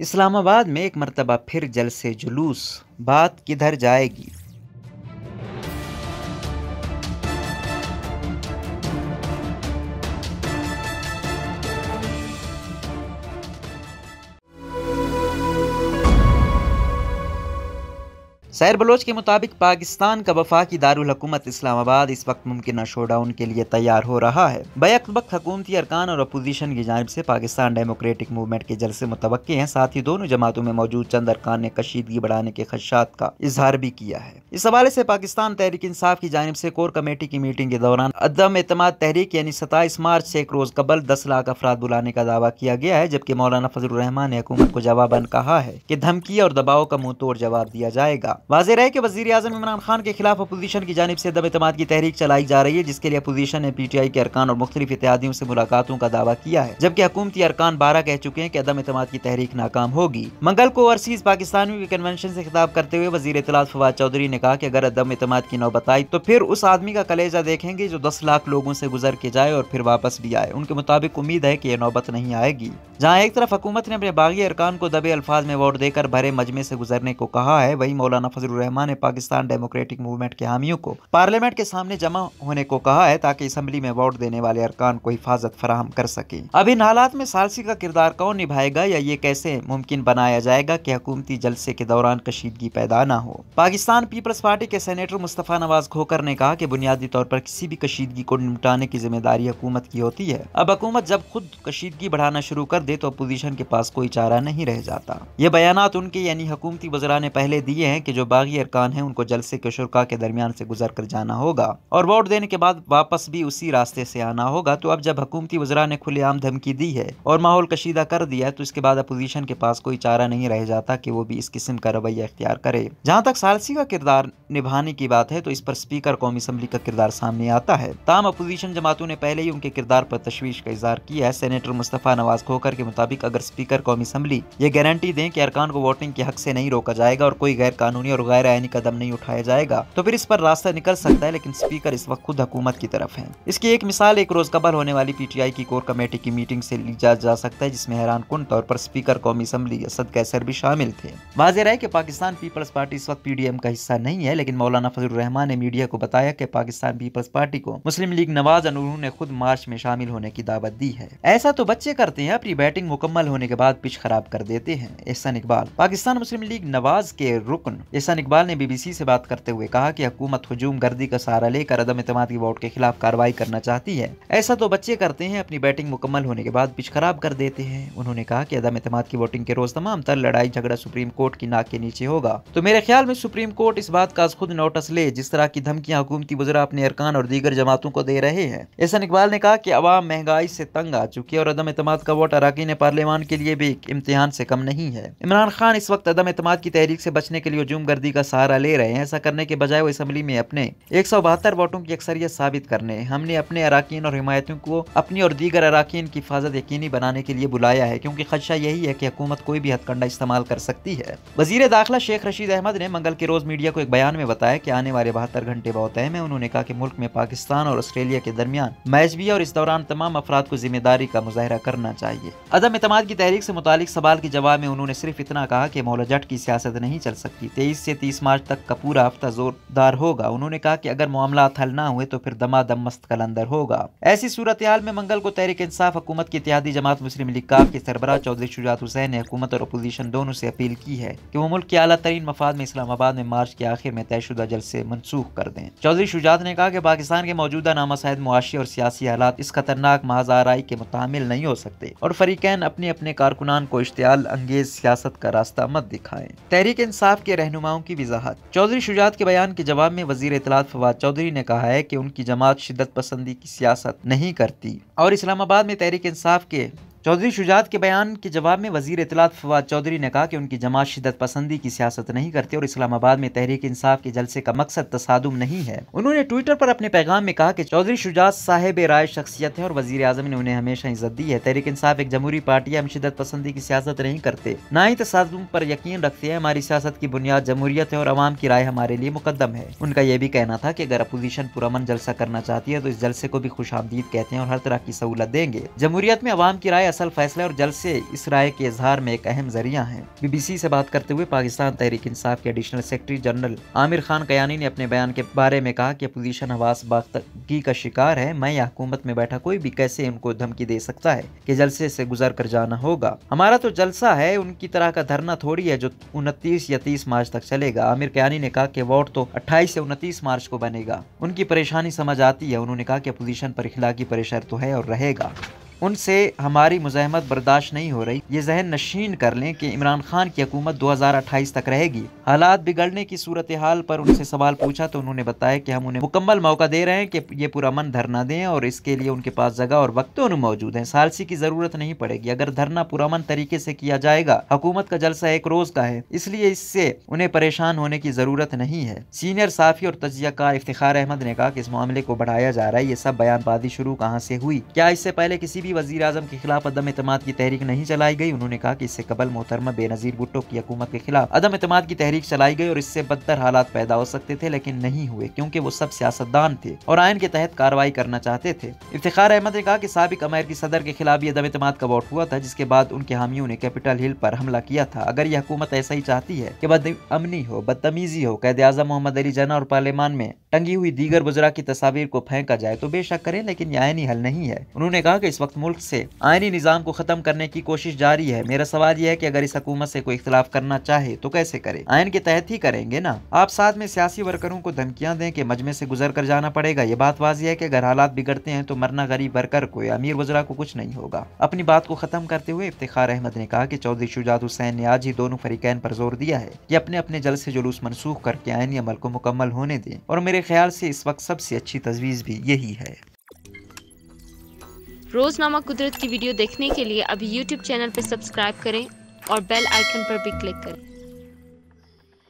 इस्लामाबाद में एक मरतबा फिर जलसे जुलूस बात किधर जाएगी सैर बलोच के मुताबिक पाकिस्तान का वफाकी दारकूमत इस्लामाबाद इस वक्त मुमकिन शोडाउन के लिए तैयार हो रहा है बैक वक्त हकूमती अरकान और अपोजिशन की जानब से पाकिस्तान डेमोक्रेटिक मूवमेंट के जलसे मुतव हैं साथ ही दोनों जमातों में मौजूद चंद अरकान ने कशीदगी बढ़ाने के खदशात का इजहार भी किया है इस हवाले से पाकिस्तान तहरीक इंसाफ की जानब से कोर कमेटी की मीटिंग के दौरान अदम एतम तहरीक यानी सताईस मार्च से एक रोज कबल दस लाख अफराद बुलाने का दावा किया गया है जबकि मौलाना फजल रहमान ने हुकूमत को जवाबन कहा है की धमकी और दबाव का मुंह तोड़ जवाब दिया जाएगा वाजह रहे कि वजी अजम इमरान खान के खिलाफ अपोजीशन की जानब से दम की तहरीक चलाई जा रही है जिसके लिए अपोजीशन ने पी टी आई के अरकान और मुख्तलिफ इतिहादियों से मुलाकातों का दावा किया है जबकि हकूमती अरकान बारह कह चुके हैं कि अदम अतमाद की तहरीक नाकाम होगी मंगल को ओवरसीज पाकिस्तानियों में कन्वेंशन से खिताब करते हुए वजी इतलात फवाद चौधरी ने कहा कि अगर अदम अतमाद की नौबत आई तो फिर उस आदमी का कलेजा देखेंगे जो दस लाख लोगों से गुजर के जाए और फिर वापस भी आए उनके मुताबिक उम्मीद है कि यह नौबत नहीं आएगी जहाँ एक तरफ हुकूमत ने अपने बागी अरकान को दबे अल्फाज में वोट देकर भरे मजमे से गुजरने को कहा है वही मौलाना रहमान ने पाकिस्तान डेमोक्रेटिक मूवमेंट के हामियों को पार्लियामेंट के सामने जमा होने को कहा है ताकि असम्बली में वोट देने वाले अरकान को हिफाजत फराहम कर सके अब इन हालात में सालसी का किरदार कौन निभाएगा या ये कैसे मुमकिन बनाया जाएगा की हकूमती जलसे के दौरान कशीदगी पैदा न हो पाकिस्तान पीपल्स पार्टी के सैनेटर मुस्तफ़ा नवाज खोकर ने कहा की बुनियादी तौर पर किसी भी कशीदगी को निपटाने की जिम्मेदारी हुकूमत की होती है अब हकूमत जब खुद कशीदगी बढ़ाना शुरू कर दे तो अपोजिशन के पास कोई चारा नहीं रह जाता ये बयान उनके यानी हकूमती वजरा ने पहले दिए हैं कि जो बागी अरकान हैं उनको जलसे के शुरा के दरमियान से गुजर कर जाना होगा और वोट देने के बाद वापस भी उसी रास्ते से आना होगा तो अब जब हुकूमती वजरा ने खुलेआम धमकी दी है और माहौल कशीदा कर दिया है तो इसके बाद अपोजिशन के पास कोई चारा नहीं रह जाता कि वो भी इस किस्म का रवैया अख्तियार करे जहाँ तक सालसी का किरदार निभाने की बात है तो इस पर स्पीकर कौमी असम्बली का किरदार सामने आता है तमाम अपोजिशन जमातों ने पहले ही उनके किरदार पर तशवीश का इजहार किया है सेनेटर मुस्तफ़ा नवाज खोकर के मुताबिक अगर स्पीकर कौमी असम्बली ये गारंटी दें कि अरकान को वोटिंग के हक से नहीं रोका जाएगा और कोई गैर कानूनी और गैर आयनी कदम नहीं उठाया जाएगा तो फिर इस पर रास्ता निकल सकता है लेकिन स्पीकर इस वक्त खुद हुकूमत की तरफ है इसकी एक मिसाल एक रोज कबल होने वाली पीटीआई की कोर कमेटी की मीटिंग से ली जा, जा सकता है जिसमें हैरान कुन तौर पर स्पीकर कौमी असम्बली असद कैसर भी शामिल थे वाजह है की पाकिस्तान पीपल्स पार्टी इस वक्त पीडीएम का हिस्सा नहीं है लेकिन मौलाना फजल रहमान ने मीडिया को बताया की पाकिस्तान पीपल्स पार्टी को मुस्लिम लीग नवाज अनूरू ने खुद मार्च में शामिल होने की दावत दी है ऐसा तो बच्चे करते हैं अपनी बैटिंग मुकम्मल होने के बाद पिच खराब कर देते हैं एहसन इकबाल पाकिस्तान मुस्लिम लीग नवाज के रुकन एहसान इकबाल ने बीबीसी से बात करते हुए कहा कि हुकूमत हजूम गर्दी का सहारा लेकर अदम इतम की वोट के खिलाफ कार्रवाई करना चाहती है ऐसा तो बच्चे करते हैं अपनी बैटिंग मुकम्मल होने के बाद पिछ खराब कर देते हैं उन्होंने कहा कि अदम इतम की वोटिंग के रोज तमाम तर लड़ाई झगड़ा सुप्रीम कोर्ट की नाक के नीचे होगा तो मेरे ख्याल में सुप्रीम कोर्ट इस बात का खुद नोटिस ले जिस तरह की धमकियां हुकूमती बुजरा अपने अरकान और दीगर जमातों को दे रहे हैं एहसान इकबाल ने कहा कि अवाम महंगाई से तंग आ चुकी है और अदम इतम का वोट अरकान पार्लियामान के लिए भी एक इम्तिहान से कम नहीं है इमरान खान इस वक्त अदम इतम की तहरीक से बचने के लिए हजूम गर्दी का सहारा ले रहे हैं ऐसा करने के बजाय वो असम्बली में अपने एक वोटों की अक्सरियत साबित करने हमने अपने अरकान और हिमायतों को अपनी और दीगर अरकान की हिफाजत यकीनी बनाने के लिए बुलाया है क्योंकि खदशा यही है कि हुकूमत कोई भी हथकंडा इस्तेमाल कर सकती है वजीर दाखिला शेख रशीद अहमद ने मंगल के रोज मीडिया को एक बयान में बताया कि आने वाले बहत्तर घंटे बहुत अहम है उन्होंने कहा कि मुल्क में पाकिस्तान और ऑस्ट्रेलिया के दरमियान मैच भी और इस दौरान तमाम अफराद को जिम्मेदारी का मुजाहरा करना चाहिए अदम अतमाद की तहरीक से मुतालिक सवाल के जवाब में उन्होंने सिर्फ इतना कहा कि मौला जट की सियासत नहीं चल सकती तेईस 29 से 30 मार्च तक का पूरा हफ्ता जोरदार होगा उन्होंने कहा कि अगर मामला हल ना हुए तो फिर दमादम मस्त कलंदर होगा ऐसी सूरत हाल में मंगल को तहरीक इंसाफ हुकूमत की इतिहादी जमात मुस्लिम लीग काफ के सरबरा चौधरी शुजात हुसैन ने हुकूमत और अपोजिशन दोनों से अपील की है की वो मुल्क के अला तरीन मफाद में इस्लामाबाद में मार्च के आखिर में तयशुदा जलसे मनसूख कर दें चौधरी शुजात ने कहा की पाकिस्तान के मौजूदा नामासायद मुआशी और सियासी हालात इस खतरनाक महाजाराई के मुतामिल नहीं हो सकते और फरीकैन अपने अपने कारकुनान को इश्तियाल अंगेज सियासत का रास्ता मत दिखाए तहरीक इंसाफ के रहनुमा रहनुमाओं की वजाहत चौधरी शुजात के बयान के जवाब में वजीर इतलात फवाद चौधरी ने कहा है कि उनकी जमात शिदत पसंदी की सियासत नहीं करती और इस्लामाबाद में तहरीक इंसाफ के चौधरी शुजात के बयान के जवाब में वजीर इतलात फवाद चौधरी ने कहा कि उनकी जमात शिदत पसंदी की सियासत नहीं करते और इस्लामाबाद में तहरीक इंसाफ के जलसे का मकसद तसादुम नहीं है उन्होंने ट्विटर पर अपने पैगाम में कहा कि चौधरी शुजात साहेब राय शख्सियत है और वजीर आजम ने उन्हें हमेशा इज्जत दी है तहरीक इंसाफ एक जमहूरी पार्टी है हम शिदत पसंदी की सियासत नहीं करते न ही तसादुम पर यकीन रखते हैं हमारी सियासत की बुनियाद जमहूरियत है और आवाम की राय हमारे लिए मुकदम है उनका यह भी कहना था की अगर अपोजिशन पुरमन जलसा करना चाहती है तो इस जलसे को भी खुश कहते हैं और हर तरह की सहूलत देंगे जमहूरियत में आवाम की राय असल फैसला और जल्द से इस राय के इजहार में एक अहम जरिया है बीबीसी से बात करते हुए पाकिस्तान तहरीक इंसाफ के additional secretary general Aamir Khan Kayani ने अपने बयान के बारे में कहा कि अपोजिशन हवास बाख्तगी का शिकार है मैं या हुकूमत में बैठा कोई भी कैसे उनको धमकी दे सकता है कि जलसे से गुजर कर जाना होगा हमारा तो जलसा है उनकी तरह का धरना थोड़ी है जो उनतीस या तीस मार्च तक चलेगा आमिर कयानी ने कहा कि वोट तो अट्ठाईस से उनतीस मार्च को बनेगा उनकी परेशानी समझ आती है उन्होंने कहा कि अपोजिशन पर की प्रेशर तो है और रहेगा उनसे हमारी मुजामत बर्दाश्त नहीं हो रही ये जहन नशीन कर लें कि इमरान खान की हजार 2028 तक रहेगी हालात बिगड़ने की सूरत हाल पर उनसे सवाल पूछा तो उन्होंने बताया कि हम उन्हें मुकम्मल मौका दे रहे हैं कि ये मन धरना दें और इसके लिए उनके पास जगह और वक्त दोनों मौजूद हैं सालसी की ज़रूरत नहीं पड़ेगी अगर धरना मन तरीके से किया जाएगा हुकूमत का जलसा एक रोज़ का है इसलिए इससे उन्हें परेशान होने की ज़रूरत नहीं है सीनियर साफ़ी और तजिया का इफ्तार अहमद ने कहा कि इस मामले को बढ़ाया जा रहा है ये सब बयानबाजी शुरू कहाँ से हुई क्या इससे पहले किसी भी भारतीय वजीर अजम के खिलाफ अदम अतम की तहरीक नहीं चलाई गई उन्होंने कहा कि इससे कबल मोहतरमा बेनजीर भुट्टो की हकूमत के खिलाफ अदम अतम की तहरीक चलाई गई और इससे बदतर हालात पैदा हो सकते थे लेकिन नहीं हुए क्योंकि वो सब सियासतदान थे और आयन के तहत कार्रवाई करना चाहते थे इफ्तार अहमद ने कहा कि सबक अमेरिकी सदर के खिलाफ भी अदम अतम का वोट हुआ था जिसके बाद उनके हामियों ने कैपिटल हिल पर हमला किया था अगर यह हुकूमत ऐसा ही चाहती है कि बदअमनी हो बदतमीजी हो कैद आजम मोहम्मद अली जना और पार्लियामान में टंगी हुई दीगर बुजरा की तस्वीर को फेंका जाए तो बेशक करें लेकिन ये आयनी हल नहीं है उन्होंने कहा कि इस वक्त मुल्क से आयनी निज़ाम को खत्म करने की कोशिश जारी है मेरा सवाल यह है कि अगर इस हकूमत से कोई इख्तलाफ करना चाहे तो कैसे करे आयन के तहत ही करेंगे ना आप साथ में सियासी वर्करों को धमकियाँ दें कि मजमे से गुजर कर जाना पड़ेगा ये बात वाजी है कि अगर हालात बिगड़ते हैं तो मरना गरीब वर्कर को या अमीर वजरा को कुछ नहीं होगा अपनी बात को खत्म करते हुए इफ्तार अहमद ने कहा कि चौधरी शुजात हुसैन ने आज ही दोनों फरीकैन पर जोर दिया है कि अपने अपने जल से जुलूस मनसूख करके आयनी अमल को मुकम्मल होने दें और मेरे मेरे ख्याल से इस वक्त सबसे अच्छी तजवीज़ भी यही है रोज़नामा कुदरत की वीडियो देखने के लिए अभी यूट्यूब चैनल पर सब्सक्राइब करें और बेल आइकन पर भी क्लिक करें